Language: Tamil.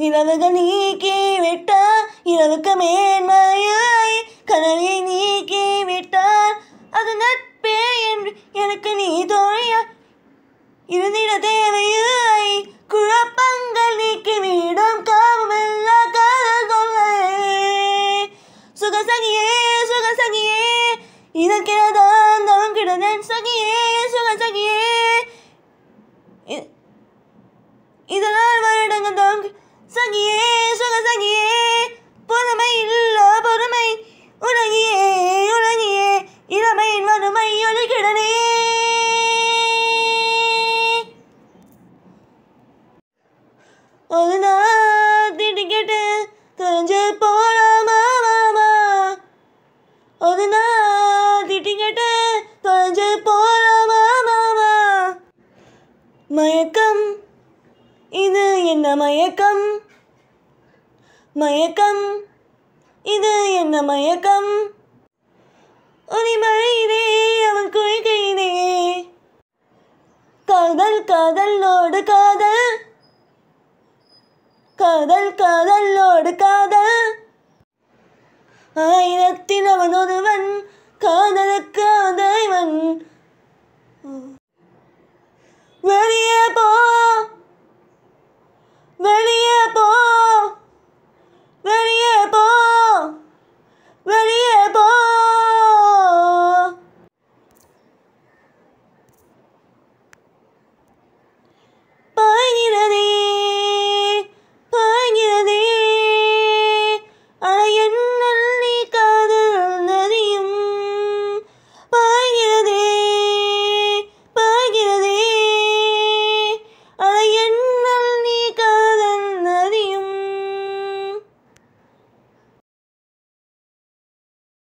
நிலவுகள் நீக்கி விட்டார் இரவுக்கு மேன்மையாய் கனவை நீக்கி விட்டார் அது நட்பே என்று எனக்கு நீ தோழியா இருந்திட தேவையாய் குழப்பங்கள் நீக்கி விடும் காவமெல்லா இதனால் வருடங்கள் தவம் சங்கியே சுக சங்கியே பொறுமை இல்ல பொறுமை உலகியே உலகியே இளமை வறுமை ஒழுகிடனே ஒரு நாள் திடுக்கிட்டு தொலைஞ்சு போலாமா மாமா ஒரு நாள் திடுக்கிட்டு தொலைஞ்சு போலாமா மாமா மயக்கம் இது என்ன மயக்கம் மயக்கம் இது என்ன மயக்கம் உனி மழையிலே அவன் குழிகையிலே காதல் காதல் லோடு காதல் காதல் காதல் லோடு காதல் ஆயிரத்தில் அவன் ஒருவன் காதலுக்கு அவன்